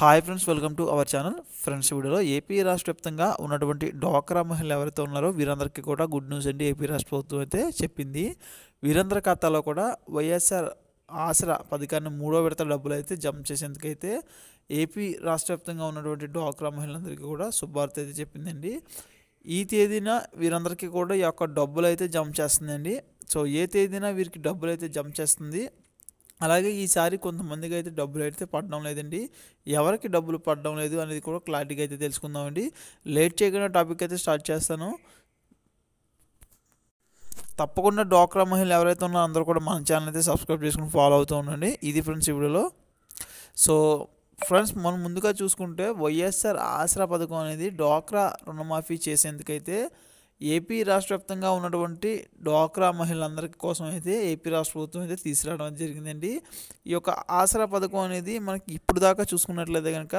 hi friends welcome to our channel friends వీడియోలో AP రాష్ట్ర వ్యాప్తంగా ఉన్నటువంటి డ్వాక్రా మహిళలు ఎవరైతే ఉన్నారో వీరందరికీ కూడా గుడ్ న్యూస్ అండి ఏపీ రాష్ట్ర ప్రభుత్వం అయితే చెప్పింది వీరందరి ఖాతాలో కూడా వైఎస్ఆర్ ఆసరా పథకాన్ని మూడో విడత డబ్బులు అయితే జంప్ చేసేందుకైతే ఏపీ రాష్ట్ర వ్యాప్తంగా ఉన్నటువంటి డ్వాక్రా మహిళలందరికీ కూడా శుభార్త అయితే చెప్పిందండి ఈ తేదీన వీరందరికీ కూడా ఈ యొక్క డబ్బులు అయితే జమ చేస్తుందండి సో ఏ తేదీన వీరికి డబ్బులు అయితే జంప్ చేస్తుంది అలాగే ఈసారి కొంతమందికి అయితే డబ్బులు అయితే పడడం లేదండి ఎవరికి డబ్బులు పడడం లేదు అనేది కూడా క్లారిటీగా అయితే తెలుసుకుందామండి లేట్ చేయకుండా టాపిక్ అయితే స్టార్ట్ చేస్తాను తప్పకుండా డోక్రా మహిళలు ఎవరైతే ఉన్నారో అందరూ కూడా మన ఛానల్ అయితే సబ్స్క్రైబ్ చేసుకుని ఫాలో అవుతూ ఉండండి ఇది ఫ్రెండ్స్ వీడియోలో సో ఫ్రెండ్స్ మనం ముందుగా చూసుకుంటే వైఎస్ఆర్ ఆసరా పథకం అనేది డోక్రా రుణమాఫీ చేసేందుకైతే ఏపీ రాష్ట్ర వ్యాప్తంగా ఉన్నటువంటి డ్వాక్రా మహిళలందరి కోసం అయితే ఏపీ రాష్ట్ర ప్రభుత్వం అయితే తీసుకురావడం జరిగిందండి ఈ యొక్క ఆసరా పథకం అనేది మనకి ఇప్పుడు దాకా చూసుకున్నట్లయితే కనుక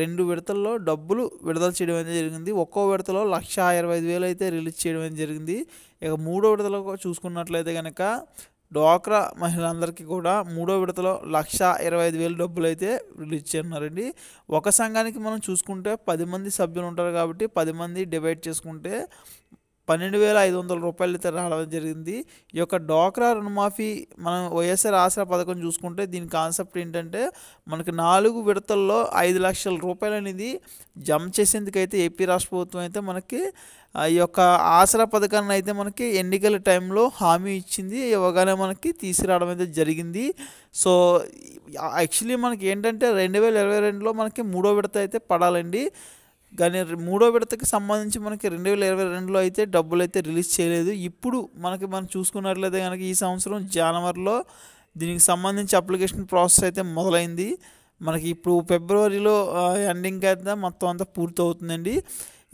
రెండు విడతల్లో డబ్బులు విడుదల చేయడం అనేది జరిగింది ఒక్కో విడతలో లక్ష ఇరవై ఐదు వేలు అయితే రిలీజ్ చేయడం అనేది జరిగింది ఇక మూడో విడతలో చూసుకున్నట్లయితే కనుక డ్వాక్రా మహిళలందరికీ కూడా మూడో విడతలో లక్ష ఇరవై ఐదు వేలు డబ్బులు అయితే రిలీజ్ చేయనున్నారండి ఒక సంఘానికి మనం చూసుకుంటే పది మంది సభ్యులు ఉంటారు కాబట్టి పది మంది డివైడ్ చేసుకుంటే పన్నెండు వేల ఐదు వందల రూపాయలు అయితే రావడం జరిగింది ఈ యొక్క డోక్రా రుణమాఫీ మనం వైఎస్ఆర్ ఆసరా పథకం చూసుకుంటే దీని కాన్సెప్ట్ ఏంటంటే మనకి నాలుగు విడతల్లో ఐదు లక్షల రూపాయలు అనేది జమ చేసేందుకైతే ఏపీ రాష్ట్ర ప్రభుత్వం అయితే మనకి ఈ యొక్క ఆసరా పథకాన్ని అయితే మనకి ఎన్నికల టైంలో హామీ ఇచ్చింది ఇవ్వగానే మనకి తీసుకురావడం అయితే జరిగింది సో యాక్చువల్లీ మనకి ఏంటంటే రెండు వేల ఇరవై రెండులో మనకి మూడో విడత అయితే పడాలండి కానీ మూడో విడతకి సంబంధించి మనకి రెండు వేల ఇరవై రెండులో అయితే డబ్బులు అయితే రిలీజ్ చేయలేదు ఇప్పుడు మనకి మనం చూసుకున్నట్లయితే కనుక ఈ సంవత్సరం జనవరిలో దీనికి సంబంధించి అప్లికేషన్ ప్రాసెస్ అయితే మొదలైంది మనకి ఇప్పుడు ఫిబ్రవరిలో ఎండింగ్ అయితే మొత్తం అంతా పూర్తవుతుందండి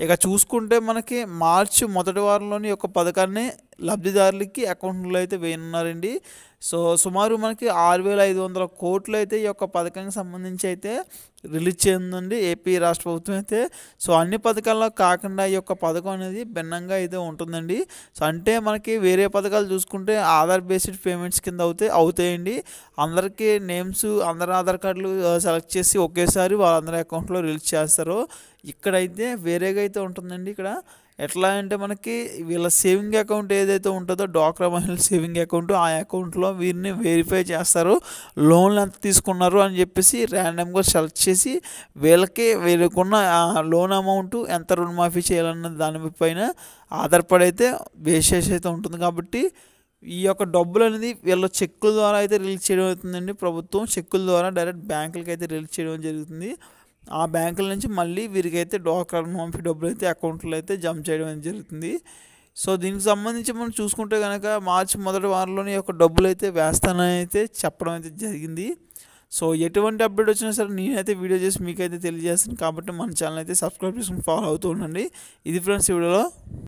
ఇక చూసుకుంటే మనకి మార్చి మొదటి వారంలోని యొక్క పథకాన్ని లబ్ధిదారులకి అకౌంట్లో అయితే వేయనున్నారండి సో సుమారు మనకి ఆరు వేల ఐదు వందల కోట్లు అయితే ఈ యొక్క పథకానికి సంబంధించి అయితే రిలీజ్ చేయనుందండి ఏపీ రాష్ట్ర ప్రభుత్వం అయితే సో అన్ని పథకాల్లో కాకుండా ఈ యొక్క పథకం అనేది భిన్నంగా అయితే ఉంటుందండి సో అంటే మనకి వేరే పథకాలు చూసుకుంటే ఆధార్ బేస్డ్ పేమెంట్స్ కింద అవుతాయి అవుతాయండి అందరికీ నేమ్స్ అందరి ఆధార్ కార్డులు సెలెక్ట్ చేసి ఒకేసారి వాళ్ళందరి అకౌంట్లో రిలీజ్ చేస్తారు ఇక్కడైతే వేరేగా అయితే ఉంటుందండి ఇక్కడ ఎట్లా అంటే మనకి వీళ్ళ సేవింగ్ అకౌంట్ ఏదైతే ఉంటుందో డ్వాక్రా మహిళ సేవింగ్ అకౌంట్ ఆ అకౌంట్లో వీరిని వెరిఫై చేస్తారు లోన్లు ఎంత తీసుకున్నారు అని చెప్పేసి ర్యాండమ్గా సెలెక్ట్ చేసి వీళ్ళకి వీళ్ళకున్న లోన్ అమౌంట్ ఎంత రుణమాఫీ చేయాలన్న దానిపైన ఆధారపడి అయితే అయితే ఉంటుంది కాబట్టి ఈ యొక్క డబ్బులు అనేది వీళ్ళ చెక్కుల ద్వారా అయితే రిలీజ్ చేయడం అవుతుందండి ప్రభుత్వం చెక్కుల ద్వారా డైరెక్ట్ బ్యాంకులకి అయితే రిలీజ్ చేయడం జరుగుతుంది ఆ బ్యాంకుల నుంచి మళ్ళీ వీరికైతే డోక్రా పంపి డబ్బులు అయితే అకౌంట్లో అయితే జమ చేయడం అనేది జరుగుతుంది సో దీనికి సంబంధించి మనం చూసుకుంటే కనుక మార్చి మొదటి వారంలోనే యొక్క డబ్బులు అయితే వేస్తానని అయితే చెప్పడం అయితే జరిగింది సో ఎటువంటి అప్డేట్ వచ్చినా సరే నేనైతే వీడియో చేసి మీకైతే తెలియజేస్తాను కాబట్టి మన ఛానల్ అయితే సబ్స్క్రైబ్ చేసుకుని ఫాలో అవుతూ ఉండండి ఇది ఫ్రెండ్స్ వీడియోలో